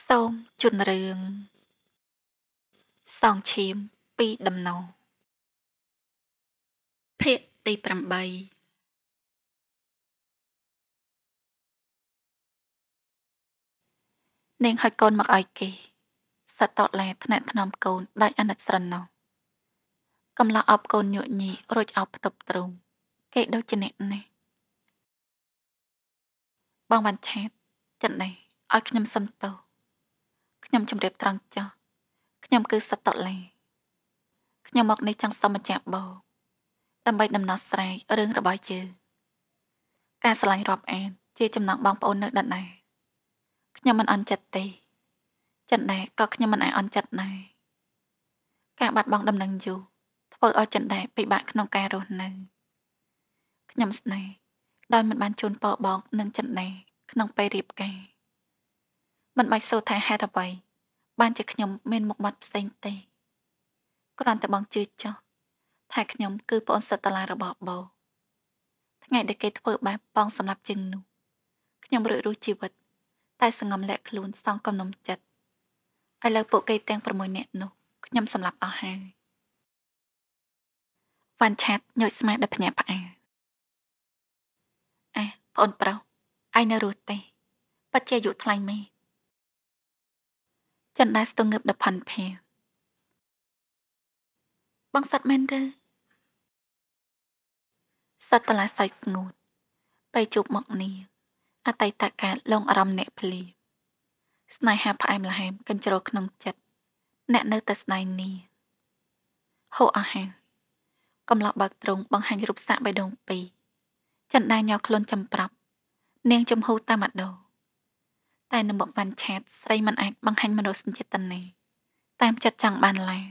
សូមជន់រឿងសងឈាមពីដំណោ ភាគទី8នាងហុចកូនមកឲ្យគេ សតតឡាថ្នាក់ថ្នមកូនដោយអាណិតស្រណោះកំឡោះអប់កូនញក់ញីរួចអប់ផ្ទប់ទ្រូងគេដូចជាអ្នកនេះបងបានឆាតចិននេះឲ្យខ្ញុំសឹមតោខ្ញុំជម្រាបត្រង់ចុះខ្ញុំគឺសតតឡាខ្ញុំមកនេះចង់សុំម្ចាស់បោដើម្បីដំណោះស្រាយរឿងរបស់យើងការឆ្លាញ់រាប់អាន ជា ចំណងបងប្អូននៅដដែលខ្ញុំមិនអន់ចិត្តទេចិត្តដែរក៏ខ្ញុំមិនអាចអន់ចិត្តដែរការបាត់បង់ដំណឹងយូរធ្វើឲ្យចិត្តដែរពិបាកក្នុងការរស់នៅខ្ញុំស្នេហ៍ដោយមិនបានជូនពរបង នឹងចិត្តដែរក្នុងពេលរៀបការមិនបាច់សួរថាហេតុអ្វីបានជាខ្ញុំមានមុខមាត់ផ្សេងទេគ្រាន់តែបងជឿចោះថាខ្ញុំ គឺប្អូនសិទ្ធិតាឡារបស់បូថ្ងៃដែលគេធ្វើបែបបងសម្រាប់ជាងនោះខ្ញុំរួចរស់ជីវិតតែសង្ងំលាក់ខ្លួន សង កំណុំចិត្តឥឡូវពួកគេទាំង6នាក់នោះខ្ញុំសម្លាប់អស់ហើយវ៉ាន់ឆាតញូចស្មារតីភ្ញាក់ផ្អើលអេប្អូនប្រុសឯងនៅរស់ទេ បច្ចេកយុថ្លៃមែនចិនដែរស្ទងើបដល់ផាន់ផាបងសត្វមែនឬសត្វតឡាសាច់ស្ងួតបៃជប់មកនាអតីតកាលលងអារម្មណ៍អ្នកភ្លាស្នេហាផ្អែមល្ហែមកញ្ជ្រោលក្នុងចិត្តអ្នកនៅតែស្ដាយនាហូអាហាកំឡោះបើកត្រង់បង្ហាញរូបសាក់បៃដងពីរចិនដែរញោខ្លួនចំប្រាប់ នាងចំហូតាមម្ដងតែនៅមុខបានឆាតស្រីមិនអាចបង្ហាញមនោសញ្ចេតនាតាមចិត្តចង់បានឡើយ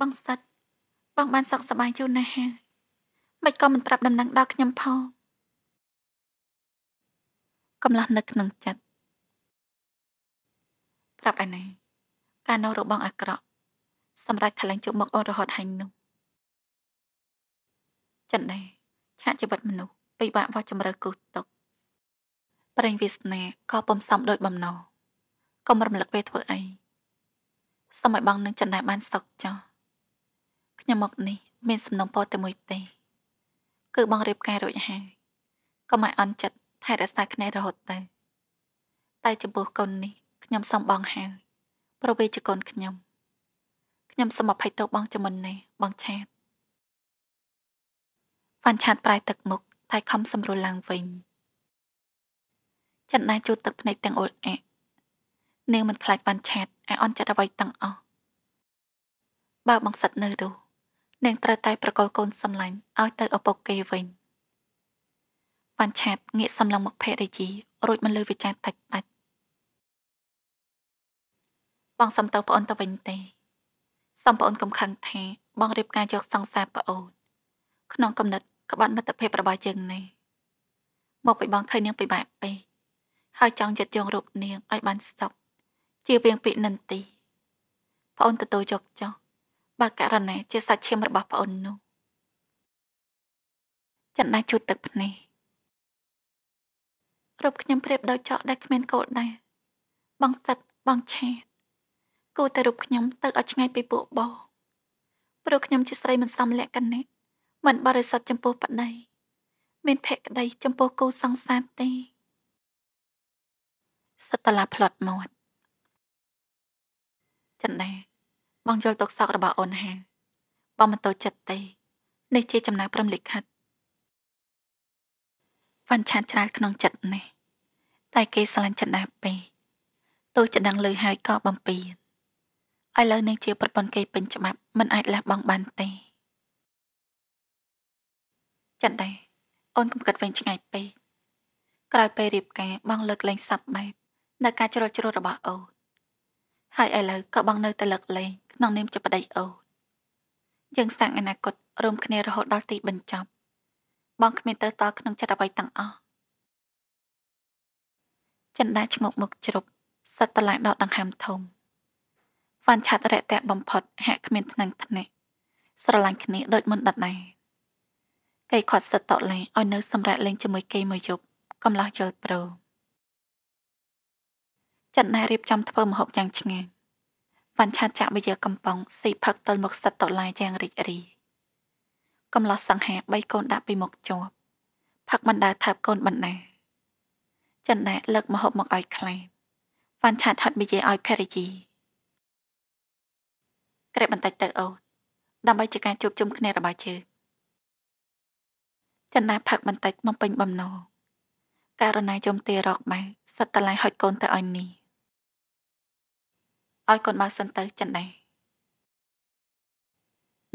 បងសិតបងបានសុខសប្បាយជូនណាស់ហើយមិនក៏មិនប្រាប់ដំណឹងដល់ខ្ញុំផងកំឡោះនៅក្នុងចិត្តប្រាប់ឯណាការនៅរបស់អាក្រក់ សម្រាប់ថ្លែងជុំមកអូនរហូតហាញនោះចិនដែរឆាកជីវិតមនុស្សពិបាកវោះជំរឿគូទុកប្រេងវាសនាក៏ពុំសមដោយបំណងកុំរំលឹកពេលធ្វើអីសូមឲ្យបងនឹងចិនដែរបានសុខចោះខ្ញុំមកនេះ មានសំណពរតែមួយទេ គឺ បងរៀបការរួចហើយកុំឲ្យអន់ចិត្តថែរក្សាគ្នារហូតទៅតែចំពោះកូននេះខ្ញុំសូមបងហៅព្រោះវាជាកូនខ្ញុំខ្ញុំសូមអភ័យទោសបងជាមុននេះបងឆាតវ៉ាន់ឆាតប្រៃទឹកមុខតែខំសម្រួលឡើងវិញចន្ទាជូតទឹកភ្នែកទាំងអ៊ុលអាក់នាងមិនខ្លាចបានឆាតអាអន់ចិត្តអ្វីទាំងអស់បើបងសិតនៅរស់នាងត្រូវតែប្រកល់កូនសម្លាញ់ឲ្យទៅឪពុកគេវិញបានឆាតងាកសម្លឹងមុខភរិយារួចមកលើវិចារតាច់តាច់បងសំទៅប្អូនទៅវិញទេសំប្អូនកំខឹងថា បងរៀបការយកសង្សារប្អូនក្នុងគំនិតក្បត់មិត្តភាពរបស់យើងនេះមកវិញបងឃើញនាងពិបាកពេកហើយចង់ចិត្តយងរូបនាងឲ្យបានសុខជាវៀងពីនិន្ទីប្អូនទទួលយកចោះបើករណីជាសាច់ឈាមរបស់ប្អូននោះចន្ទាជូតទឹកភ្នែករូបខ្ញុំប្រៀបដូចចောက်ដែលគ្មានគោលដៅបងសិតបងឆាតគូតែរូបខ្ញុំទៅឲ្យឆ្ងាយពីពួកបង ព្រោះខ្ញុំជាស្រីមិនសមលក្ខណៈមិនបរិសុទ្ធចំពោះប្តីមានភក្តីចំពោះគូសង្សារទេសិតតឡាផ្លត់មាត់ចិនដាបងចូលទុកសោករបស់អូនហាងបងមិនតូចចិត្តទេនេះជាចំណាយព្រមលិខិតវ៉ាន់ឆានច្រាលក្នុងចិត្តនេះ តែគេស្រឡាញ់ចិនដាពេកទោះជាដឹងលើហើយក៏បំពេញឥឡូវនាងជាប្រពន្ធគេពេញច្បាប់មិនអាចលះបង់បានទេចិនដាអូនកុំគិតវិញឆ្ងាយពេកក្រោយពេលរៀបការបងលើកលែងសັບបែបនៅការជ្រុលជ្រួសរបស់អូនហើយឥឡូវក៏បងនៅតែលើកលែងក្នុងនាមជាប្តីអូនយើងសាងអនាគតរួមគ្នារហូតដល់ទីបញ្ចប់បងគ្មានទៅតក្នុងចិត្តអ្វីទាំងអស់ចិនដាឈ្ងោកមុខជ្រប់សិតតឡាងដកដង្ហើមធំវ៉ាន់ឆាត់រយៈតែបំផុតហាក់គ្មានថ្នាំងថ្នាក់ស្រឡាញ់គ្នាដូចមុនដដែលគេខាត់សិតតឡាងឲ្យនៅសម្រាប់លេងជាមួយគេមួយយប់កំឡោះយល់ព្រមចិត្តណារៀបចំធ្វើម្ហូបយ៉ាងឆ្ងាញ់វ៉ាន់ឆាចាក់វិយាកំប៉ុងស៊ីផឹកទល់មុខសិតដុល្លារយ៉ាងរីករាយកំឡោះសង្ហា៣កូនដាក់ពីមុខជាប់ផឹកបណ្ដើថាបកូនបណ្ណាចិនដែរលើកម្ហូបមកឲ្យ ខ្លែមវ៉ាន់ឆាតហត់វិយាឲ្យភរិយាក្រេបបន្តិចទៅអូនដើម្បីជាការជួបជុំគ្នារបស់ជើចិនដែរផឹកបន្តិចមកពេញបំណងករណីជុំទីរកបែសិតតឡៃហុចកូនទៅឲ្យនេះឲ្យកូនបើសិនទៅចិនដែរ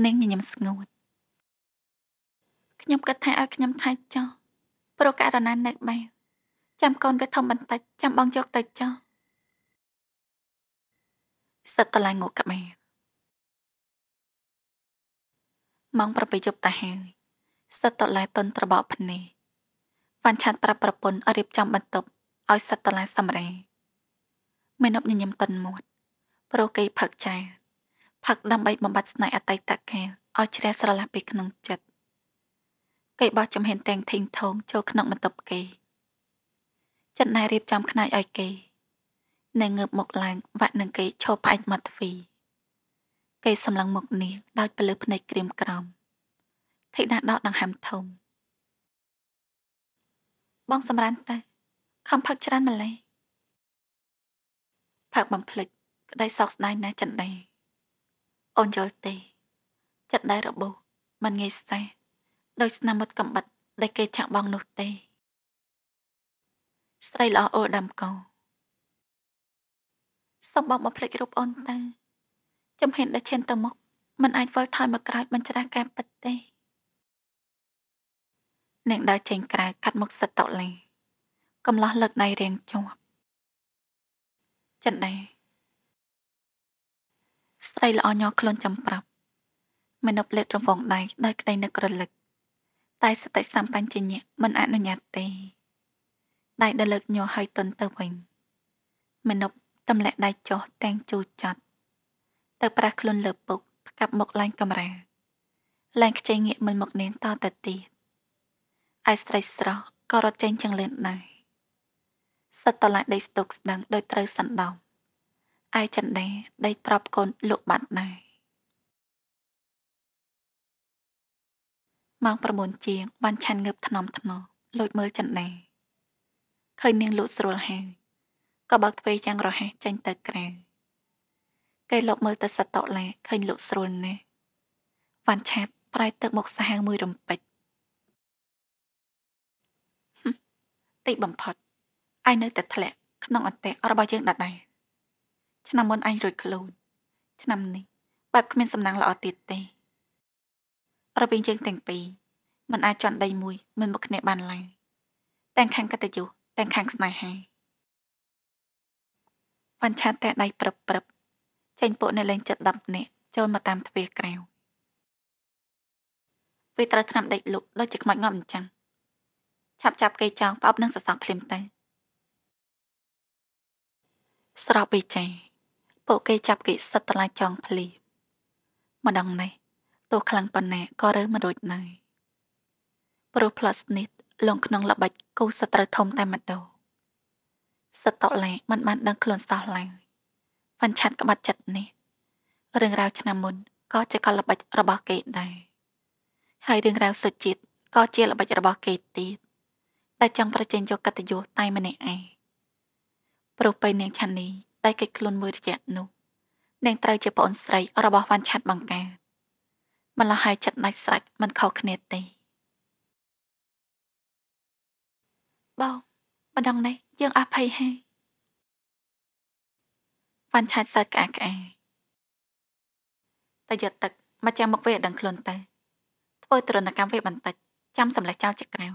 នាងញញឹមស្ងួតខ្ញុំគិតថាឲ្យខ្ញុំថែចោះព្រោះករណីនៅបែបចាំកូនវាធំបន្តិចចាំបងយកទៅចោះសឹកកន្លែងងក់ក្បែរម៉ោង7យប់តាហើយសិតតឡាតុនត្របកភ្នែកវ៉ាន់ឆាត់ប្រាប់ប្រពន្ធឲ្យរៀបចំបន្ទប់ឲ្យសិតតឡាសម្រេមិនប់ញញឹមតុនមាត់ព្រោះគេផឹកច្រើនផឹកដើម្បីបំបត្តិស្នេហ៍អតីតកាលឲ្យជ្រះស្រឡះពីក្នុងចិត្តគេបោះចំហៀនទាំងធីងថងចូលក្នុងបន្ទប់គេចិនណៃរៀបចំខ្នើយឲ្យគេនៅងើបមកឡើងវាក់នឹងគេឈប់ផ្អាច់មាត់ទ្វីគេសម្លឹងមកនាងដោយពលឺភ្នែកក្រៀមក្រំធីតាដកដង្ហើមធំបងសម្រានទៅខំផឹកច្រើនម្លេះផឹកបំភ្លេចក្តីសោកស្ដាយណាស់ចិនដីអូនយល់ទេចិត្តដែលរបូសមិនងាយស្ទះដោយ ស្នាមមុតកំបិតដែលគេឆាក់បងនោះទេ ស្រីល្អអូដាំកោសូមបងមកផ្លេចរូបអូនទៅចំហេនដែលឈានទៅមុខមិនអាចវល់ថយមកក្រោយមិនច្រាស់ការពិតទេនាងដើរចេញក្រៅកាត់មុខសិតតលេកំឡោះលើកណៃរៀងជាប់ចិនដែរស្ត្រីល្អញ័រខ្លួនចំប្រាប់មិនប់លេតរង្វង់ដៃដោយក្តីនឹករលឹកតែសតិសម្បញ្ញៈមិនអនុញ្ញាតទេដៃដលឹកញ័រឲ្យទន់ទៅវិញមនុស្សទម្លាក់ដៃចុះទាំងជូរចត់ទៅប្រះខ្លួនលើពុកផ្កាប់មុខឡើងកំរាឡើងខ្ចីងាកមិនមកនាងតទៅទៀតឯស្រីស្រស់ក៏រត់ចេញចឹងលឿនដែរសិតតឡាញដីស្ទុកស្ដឹងដោយត្រូវសណ្ដំឯចន្ទាដេកប្រាប់កូនលោកបាត់ដែរម៉ោង9ជាង បានឆាន់ងើបថ្នមថ្នមលូចមើលចន្ទាឃើញនាងលូតស្រួលហើយក៏បើកទ្វារយ៉ាងរហ័សចេញទៅក្រៅគេលបមើលទៅសត្វតកឡាឃើញលូតស្រួលណាស់វ៉ាន់ឆាតប្រែទឹកមកសាហាវមួយរំពេចតិចបំផុតឯនៅតែធ្លាក់ក្នុងអន្តៈរបស់យើងដដែលឆ្នាំមុនអញរួចខ្លួនឆ្នាំនេះបែបគ្មានសំណាងល្អទៀតទេរវាងជាងទាំងពីរមិនអាចជន់ដី មួយ មិនមកគ្នាបានឡើយទាំងខាងកតញ្ញូទាំងខាងស្នេហាបញ្ឆាតតែដៃប្រឹបប្រឹបចេញពួកនៅលេងចិត្ត10នាក់ចូលមកតាមទ្វារក្រៅវាត្រូវឆ្នាំដេកលុកដូចជាខ្មោចងាប់អញ្ចឹងឆាប់ចាប់គេចង់ប្អប់នឹងសសរភ្លាមទៅស្របវិច័យពួកគេចាប់គិសិតតម្លាចង់ភ្លាមម្ដងនេះទោះខ្លាំងប៉ុណ្ណាក៏រើមិនរួចណែព្រោះផ្លាត់នេះលងក្នុងល្បិចគូសត្រូវធំតែម្ដងសតឡាមិនបានដឹងខ្លួនសោះឡើយបញ្ឆាត់ក្បត់ចិត្តនេះរឿងរ៉ាវឆ្នាំមុនក៏ជាកលល្បិចរបស់គេដែរហើយរឿងរ៉ាវសុជាតិក៏ជាល្បិចរបស់គេទៀតតែចង់ប្រជែងយកកតញ្ញូតែម្នាក់ឯងព្រោះពេលនាងឆានីដែលកិច្ចខ្លួនមួយរយៈនោះនាងត្រូវជាប្អូនស្រីរបស់វ៉ាន់ឆាត់បង្កើតម្ល៉េះហើយចិត្តដាច់ស្រេចមិនខុសគ្នាទេបងម្ដងនេះយើងអភ័យហើយវ៉ាន់ឆាត់សើចក្អាកក្អាតែយកទឹកមកចាំមកវាដឹងខ្លួនទៅធ្វើទរណកម្មវាបន្តិចចាំសម្លេះចោលជាក្រោយ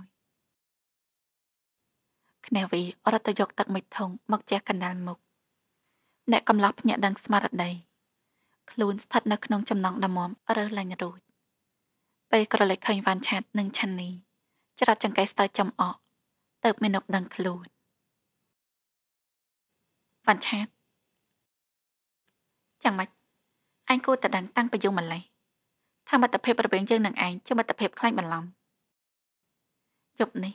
គ្នាវីរត់ទៅយកទឹកមួយធុងមកជះកណ្ដាលមុខអ្នកកំឡោះភ្ញាក់ដឹងស្មារតីខ្លួនស្ថិតនៅក្នុងចំណងដំមមរើសលែងរួចពេលក្រឡេកឃើញវ៉ាន់ឆាតនិងឆានី ច្រត់ចង្កេះស្ទើរចំអកទៅមេនុបដឹងខ្លួនវ៉ាន់ឆាតចាំមិនអញគួរតែដឹងតាំងពីយូរម្ល៉េះថាមិត្តភាពរវាងយើងនិងឯងជាមិត្តភាពខ្លាញ់បន្លំជប់នេះ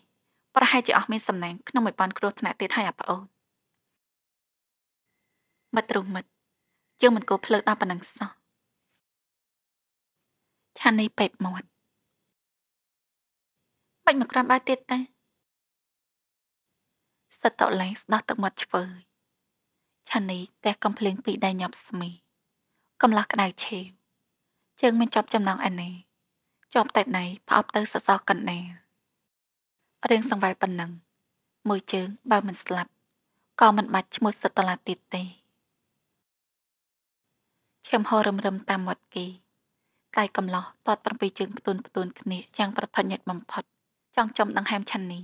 ប្រហែលជាអស់មានសំណាងក្នុង1000គ្រោះថ្នាក់ទៀតហើយអាប្អូនមិត្តរួមមិត្តយើងមិនគួរភ្លើកដល់ប៉ុណ្ណឹងសោះឆានីពេបមាត់បាច់មកក្រាំបាយទៀតតែសតលែងស្ដោះទឹកមាត់ឆ្វើយឆានីតែកំភ្លើងពីដៃញាប់ស្មីកំឡោះក្ដៅឆេវជើងមានជាប់ចំណងអានេះជាប់តែដៃផ្អប់ទៅសសរកណ្ដាលរឿងសង្វេលប៉ុណ្ណឹងមួយជើងបើមិនស្លាប់ក៏មិនបាច់ឈ្មោះសតលាទៀតទេឈាមហូររឹមរឹមតាមមាត់គេតែកំឡោះតាត់7ជើងផ្ទួនផ្ទួនគ្នាយ៉ាងប្រថុញញិតបំផុតចង់ចំដង្ហើមឆាន់នេះ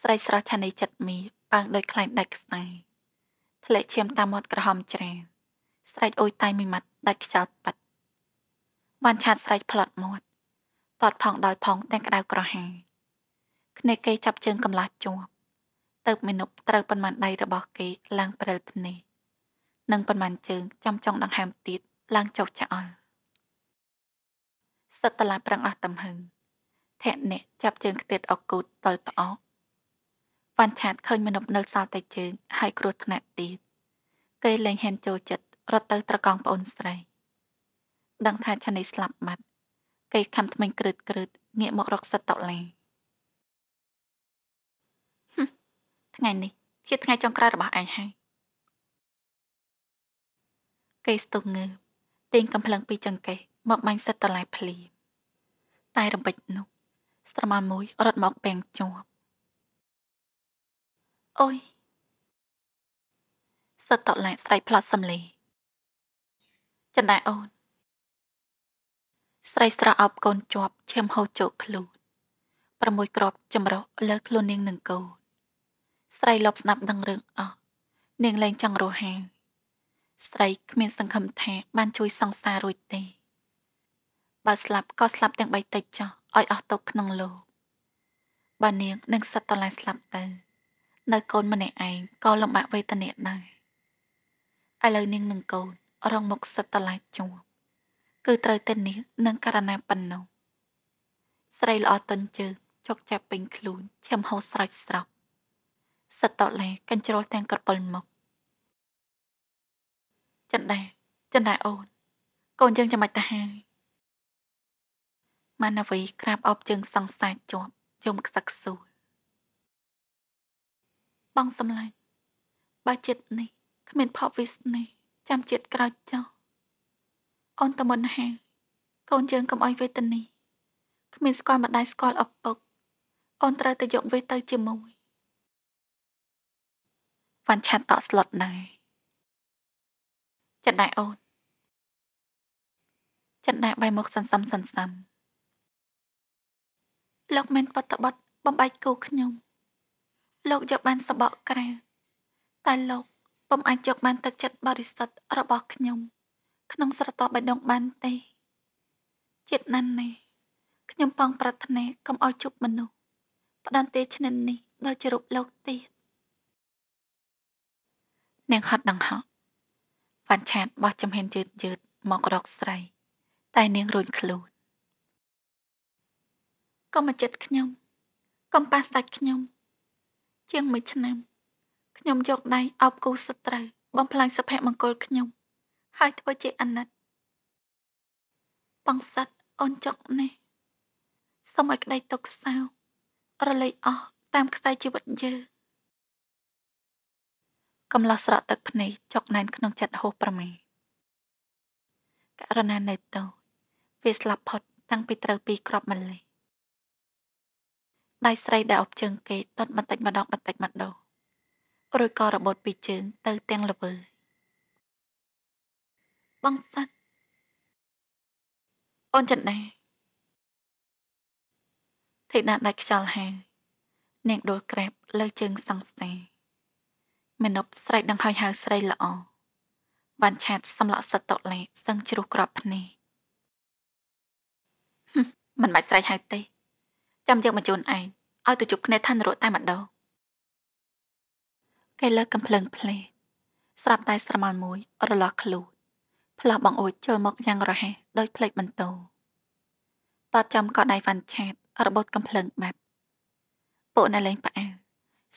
ស្រីស្រស់ឆានីចិត្តមីប៉ាងដោយខ្លែងដាច់ខ្សែធ្លាក់ឈាមតាមមាត់ក្រហមច្រានស្រែកអួយតែមួយម៉ាត់ដាច់ខ្យល់ប៉ាត់វ៉ាន់ឆាតស្រែកផ្លត់មាត់តតផងដល់ផងទាំងក្តៅក្រហាគ្នាគេចាប់ជើងកំឡាស់ជាប់ទៅមនុស្សត្រូវប៉ុន្មានដៃរបស់គេឡើងព្រិលភ្នែកនិងប៉ុន្មានជើងចាំចង់ដង្ហើមទៀតឡើងចុះឆ្អល់សិតតឡាប្រឹងអស់ទំហឹងធាក់អ្នក ចាប់ជើងខ្ទេតអកូតតលត្អកវ៉ាន់ឆាតឃើញមនុស្សនៅសល់តែជើងហើយគ្រោះថ្នាក់ទៀតគេលែងហ៊ានចូលចិត្តរត់ទៅ ត្រកង់ប្អូនស្រីដឹងថាឆានីស្លាប់បាត់គេខំថ្មិញក្រឹតក្រឹតងាកមករកសិតតឡាថ្ងៃនេះជាថ្ងៃចុងក្រោយរបស់ឯងហើយគេស្ទុះងើបទាញកំភ្លឹងពីចង្កេះមកបាញ់សិតដុល្លារភ្លាមតែរំពេចនោះ ស្រមោលមួយរត់មកពេងជាប់អុយសិតដុល្លារស្រីផ្លត់សំលីចិនដែរអូន ស្រីស្រអប់កូនជាប់ឈាមហូរជោកខ្លួន6គ្រាប់ចម្រុះលើខ្លួននាងនឹងកូនស្រីលប់ស្ដាប់ដឹងរឿងអស់នាងលែងចង់រហាងស្រីគ្មានសង្ឃឹមថាបានជួយសង្សាររួចទេបើស្លាប់ក៏ស្លាប់ទាំងបីតិចចុះឲ្យអស់ទុកក្នុងលោកបើនាងនឹងសិតតឡាស្លាប់ទៅ នៅកូនម្នាក់ឯងក៏លំបាកវេទនាដែរឥឡូវនាងនឹងកូនរងមុខសិតតឡាជួបគឺត្រូវតែនាងនឹងករណីប៉ុណ្ណោះស្រីល្អតុនជើងជោគចាប់ពេញខ្លួនឈាមហូរស្រោចស្រពសិតតឡាកញ្ជ្រោលទាំងក្រពល់មុខចិនដែរចិនដែរអូន កូនយើងចាំបាច់ទៅហើយម៉ាណាវី ក្រាបអបជើងសង្សាចជាប់យំខ្សឹកខ្សួលបងសំឡាញ់បើចិត្តនេះ គ្មានផបវិសនេះ ចាំចិត្តក្រោយចោះអូនតមុនហើយកូនយើងកុំអោយវេទនីគ្មានស្គាល់ម្ដាយស្គាល់ឪពុកអូនត្រូវតែយកវាទៅជាមួយវ៉ាន់ឆាត់តក់ស្លុតដែរចិនដែរអូនចិនដែរបៃមុខសន្សំសន្សំលោកមិនបតបតបំបែកគូខ្ញុំលោកយកបានសបកក្រៅតែលោកពុំអាចយកបានទឹកចិត្តបរិសុទ្ធរបស់ខ្ញុំក្នុងស្រទាប់បេះដូងបានទេជាតិណាស់នេះខ្ញុំបងប្រាថ្នាកុំឲ្យជប់មនុស្សផ្ដន្ទាឆ្នាំនេះដល់ជារូបលោកទៀតនាងហត់ដង្ហក់វ៉ាន់ឆាតបោះចំហៀនយឺតយឺតមករកស្រី តែនាងរួចខ្លួនកុំចិត្តខ្ញុំកុំប៉ះសាច់ខ្ញុំ ជាងមួយឆ្នាំខ្ញុំយកដៃអោបគូសត្រូវបំផ្លាញសុភមង្គលខ្ញុំហើយធ្វើជាអាណិតបងសិតអូនចុកនេះសូមឲ្យក្តីទុកសោរលៃអស់តាមខ្សែជីវិតយើងកំឡោះស្រក់ទឹកភ្នែកចុកណែនក្នុងចិត្តហូសប្រមាករណីនៅតូចវាស្លាប់ផុតតាំងពីត្រូវពីក្របម្លេះដៃស្រីដែលអប់ជើងគេតន់បន្តិចម្ដងបន្តិចម្ដងរួចក៏របត់ពីជើងទៅទាំងល្វើបងសឹកអូនចិនណាធីតាដាច់ខ្យល់ហាងនាងដួលក្រែបលើជើងសង្សាមនុបស្រែកដង្ហើយហៅស្រីល្អវ៉ាន់ឆាតសំឡក់សិតតុលាសឹងជ្រុះក្របភ្នែកមិនបាច់ស្រែកហៅទេចាំយកមកជូនឯងឲ្យទៅជប់គ្នាឋានរកតែម្ដងគេលើកកំភ្លើងភ្លេ ស្រាប់តែ ស្រមោលមួយរលាស់ខ្លួនផ្លោះបងអួចចូលមកយ៉ាងរហ័សដោយផ្លេចបន្ទោតតចំក៏ដៃវ៉ាន់ឆាតរបត់កំភ្លើងបាត់ពួកនៅលេងផ្អើ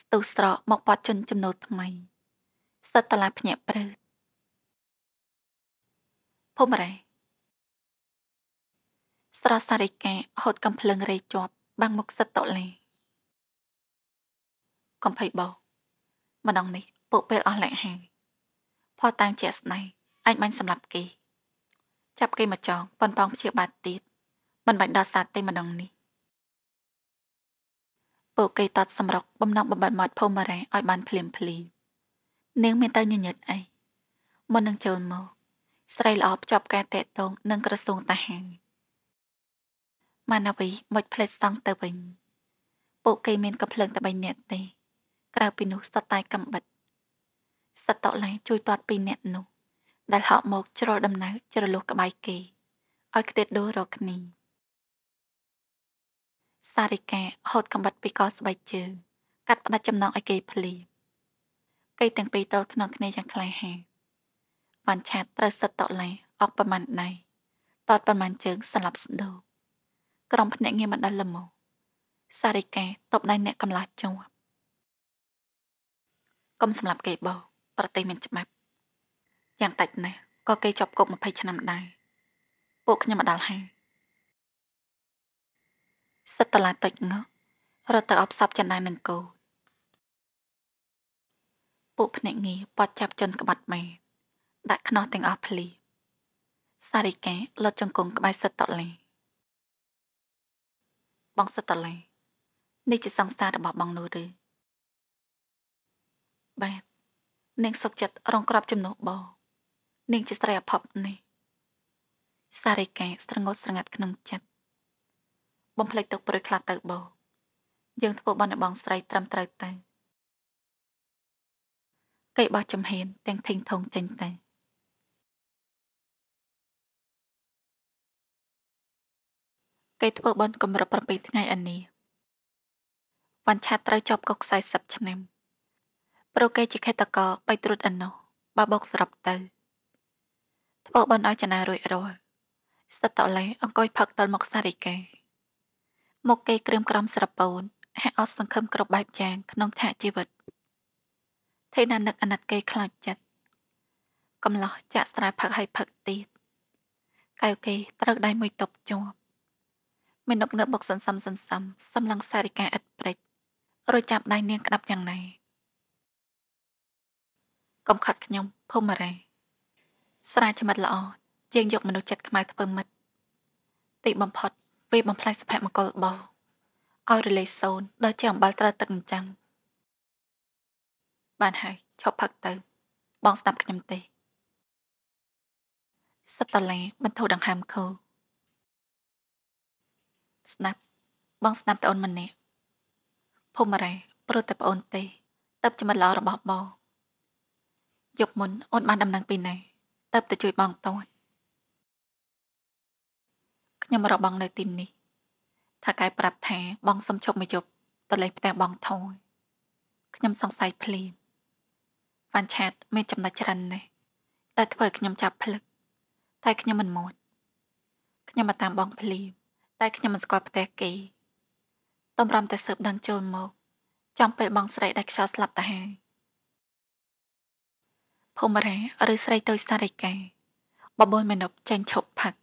ស្ទុះស្រកមកបត់ជន់ចំណូលថ្មីសិតតឡាភ្ញាក់ព្រឺតភូមិរ៉េស្រស់សារិកាហូតកំភ្លើងរេជាប់ បាំងមុខសិតតលាកំភៃបោម្ដងនេះពួកពេលអស់លក្ខហាផតាំងជាស្នៃ អាចបាញ់សម្លាប់គេចាប់គេមកចងប៉ុនប៉ងព្យាបាទទៀតមិនបាច់ដល់សាទទេម្ដងនេះពួកគេតតសម្រុកបំណងបំបត្តិមាត់ភូមិរ៉េឲ្យបានភ្លាមភ្លីនាងមានទៅញញឹតអីមុននឹងចូលមក ស្រីល្អភ្ជាប់ការតេតងនឹងក្រសួងតាហាងម៉ាណាវីមុចផ្លេចស្តង់ទៅវិញពួកគេមានកំភ្លើងតែ3នាក់ទេ ក្រៅពីនោះសតតែកំបិតសតតឡាជួយ តាត់ពីអ្នកនោះដែលហក់មកជ្រុលដំណៅជ្រលុះក្បាយគេឲ្យខ្ទេតដូររកគ្នាសារិកាហូតកំបិតពីកស្បែកជើងកាត់ផ្ដាច់ចំណងឲ្យគេភ្លាមគេទាំងពីរទល់ក្នុងគ្នាយ៉ាងក្លាហានវ៉ាន់ឆាតត្រូវសិតតឡាអុកប្រមាណដៃតតប្រមាណជើងស្លាប់ស្ដូរក្រុមភ្នាក់ងារមិនដល់លមោសារិកាតបដៃអ្នកកំឡាស់ជាប់កុំសម្លាប់គេបោប្រទេសមានច្បាប់យ៉ាងតិចណាស់ក៏គេជាប់គុក20ឆ្នាំដែរពួកខ្ញុំមកដល់ហើយសិតតឡាទុចងក់រត់ទៅអបសັບចណ្ដាំងនឹងកូនពួកភ្នាក់ងារប៉ាត់ចាប់ជនក្បត់មែនដាក់ខ្នោះទាំងអស់ភ្លី សារិកាលុតចង្គង់ក្បែរសិតតឡាបងសិតតឡានេះជាសង្សាររបស់បងនោះឬបាទនាងសុកចិត្តរងក្របចំនួនបងនាងជាស្រីអភ័ព្វនេះសារិកាស្រងត់ស្រងាត់ក្នុងចិត្តបំភ្លេចទុកព្រឹកខ្លះទៅបោយើងធ្វើបន់ឲ្យបងស្រីត្រឹមត្រូវទៅគេបោះចំហៀនទាំងធេងធងចេញទៅគេធ្វើបន់កម្រិត7ថ្ងៃអានេះវ៉ាន់ឆាតត្រូវជាប់គុក40ឆ្នាំព្រោះគេជាខេតកោបៃត្រួតអណោះបើបោកសរាប់ទៅ ធ្វើបន់ឲ្យចណារួចរាល់ស្ទើរតលេអង្គុយផឹកទល់មុខសារិកាមកគេក្រើមក្រំស្រពូនហាក់អស់សង្ឃឹមគ្រប់បែបយ៉ាងក្នុងឆាកជីវិតថេណានឹកអាណិតគេខ្លោចចិត្តកំឡោះចាក់ស្រែផឹកឲ្យផឹកទៀតកៅគេត្រូវដៃមួយតុបជាប់មាននប់ងើបបុកសន្សំសន្សំសម្លឹងសារិកាឥតព្រិចរួចចាប់ដៃនាងក្តាប់យ៉ាងណាកំខាត់ខ្ញុំភូមិរ៉េស្រាចមិត្តល្អជាង យកមនុស្សចិត្តខ្មៅធ្វើមិត្តទីបំផុតវាបំផ្លាញសុភមង្គលរបស់ឲ្យរលេងសូនដល់ជាអំបិលត្រូវទឹកអញ្ចឹងបានហើយឈប់ផឹកទៅ បងស្ដាប់ខ្ញុំទេសត្វតឡែបន្ធូរដង្ហើមខូស្ដាប់បងស្ដាប់តអូនម្នាក់ភូមិរ៉េព្រោះតែប្អូនទេតើបចំណល្អរបស់បងយប់មុនអូនបានដំណឹងពីណាតើបទៅជួយបងតូនខ្ញុំរកបងនៅទីនេះថាកែប្រាប់ថាបងសុំឈប់មួយយប់ទៅលេងផ្ទះបងថយខ្ញុំសង្ស័យភ្លាមវ៉ាន់ឆាតមានចំណុចច្រើនណាស់ដែលធ្វើឲ្យខ្ញុំចាប់ភ្លឹកតែខ្ញុំមិនមុតខ្ញុំមកតាមបងភ្លាមតែខ្ញុំមិនស្គាល់ផ្ទះគេតម្រាំតែស៊ើបដឹងចូលមកចាំពេលបងស្រីដែលខ្យល់ស្លាប់ទៅហើយភូមិរាឬស្រីទុយសារិកាបបួលមនុស្សចេញឈប់ផឹក